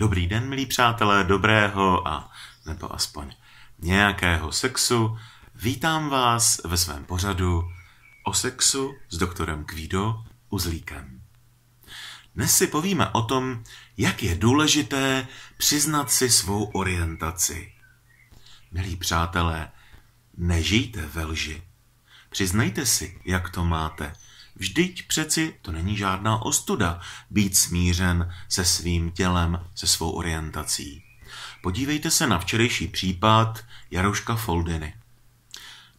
Dobrý den, milí přátelé, dobrého a nebo aspoň nějakého sexu. Vítám vás ve svém pořadu o sexu s doktorem Kvído Uzlíkem. Dnes si povíme o tom, jak je důležité přiznat si svou orientaci. Milí přátelé, nežijte ve lži. Přiznejte si, jak to máte. Vždyť přeci to není žádná ostuda být smířen se svým tělem, se svou orientací. Podívejte se na včerejší případ Jaroška Foldiny.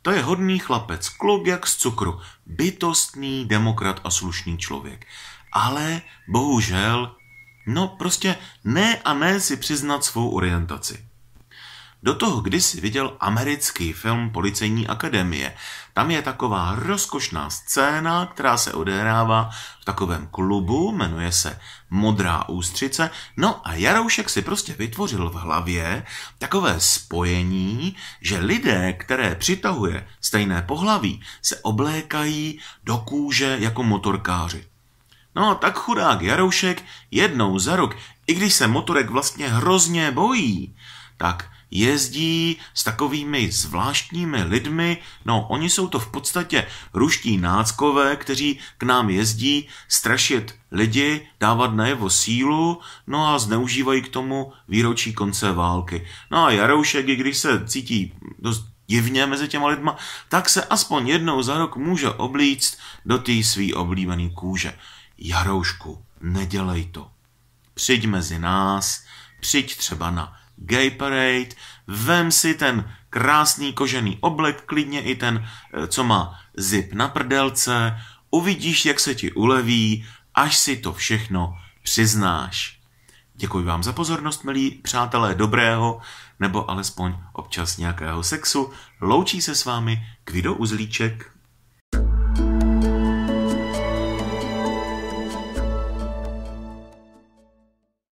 To je hodný chlapec, klub jak z cukru, bytostný demokrat a slušný člověk. Ale bohužel, no prostě ne a ne si přiznat svou orientaci. Do toho kdysi viděl americký film Policejní akademie. Tam je taková rozkošná scéna, která se odehrává v takovém klubu, jmenuje se Modrá ústřice. No a Jaroušek si prostě vytvořil v hlavě takové spojení, že lidé, které přitahuje stejné pohlaví, se oblékají do kůže jako motorkáři. No a tak chudák Jaroušek jednou za rok, i když se motorek vlastně hrozně bojí, tak jezdí s takovými zvláštními lidmi, no oni jsou to v podstatě ruští náckové, kteří k nám jezdí strašit lidi, dávat na jeho sílu, no a zneužívají k tomu výročí konce války. No a Jaroušek, i když se cítí dost divně mezi těma lidma, tak se aspoň jednou za rok může oblíct do té svý oblíbený kůže. Jaroušku, nedělej to. Přijď mezi nás, přijď třeba na Gay Parade, vem si ten krásný kožený oblek, klidně i ten, eh, co má zip na prdelce, uvidíš, jak se ti uleví, až si to všechno přiznáš. Děkuji vám za pozornost, milí přátelé dobrého, nebo alespoň občas nějakého sexu. Loučí se s vámi Kvido Uzlíček.